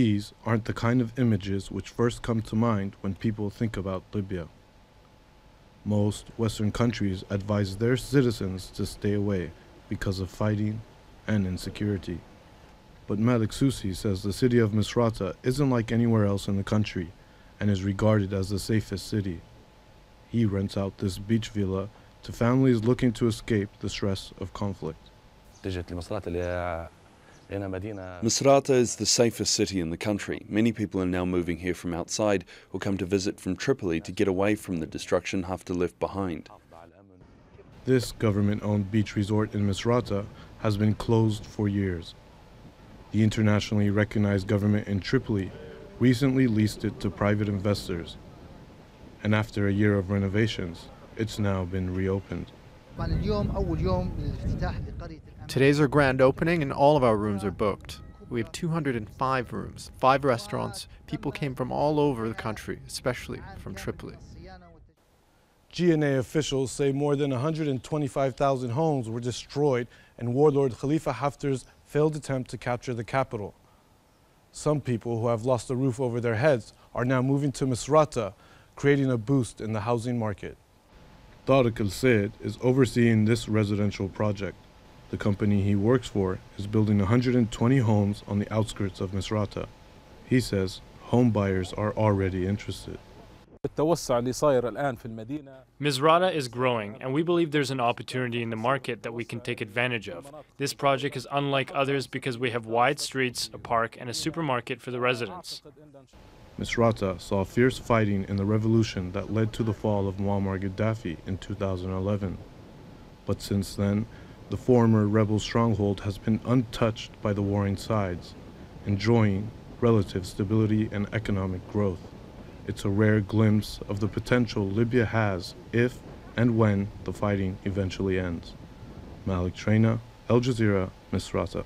These aren't the kind of images which first come to mind when people think about Libya. Most Western countries advise their citizens to stay away because of fighting and insecurity. But Malik Susi says the city of Misrata isn't like anywhere else in the country and is regarded as the safest city. He rents out this beach villa to families looking to escape the stress of conflict. Misrata is the safest city in the country. Many people are now moving here from outside or come to visit from Tripoli to get away from the destruction Have to left behind. This government-owned beach resort in Misrata has been closed for years. The internationally recognized government in Tripoli recently leased it to private investors. And after a year of renovations, it's now been reopened. Today's our grand opening and all of our rooms are booked. We have 205 rooms, 5 restaurants. People came from all over the country, especially from Tripoli. GNA officials say more than 125,000 homes were destroyed in warlord Khalifa Haftar's failed attempt to capture the capital. Some people who have lost a roof over their heads are now moving to Misrata, creating a boost in the housing market. Tariq Al Sayed is overseeing this residential project. The company he works for is building 120 homes on the outskirts of Misrata. He says home buyers are already interested. Misrata is growing, and we believe there's an opportunity in the market that we can take advantage of. This project is unlike others because we have wide streets, a park, and a supermarket for the residents. Misrata saw fierce fighting in the revolution that led to the fall of Muammar Gaddafi in 2011. But since then, the former rebel stronghold has been untouched by the warring sides, enjoying relative stability and economic growth. It's a rare glimpse of the potential Libya has if and when the fighting eventually ends. Malik Traina, Al Jazeera, Misrata.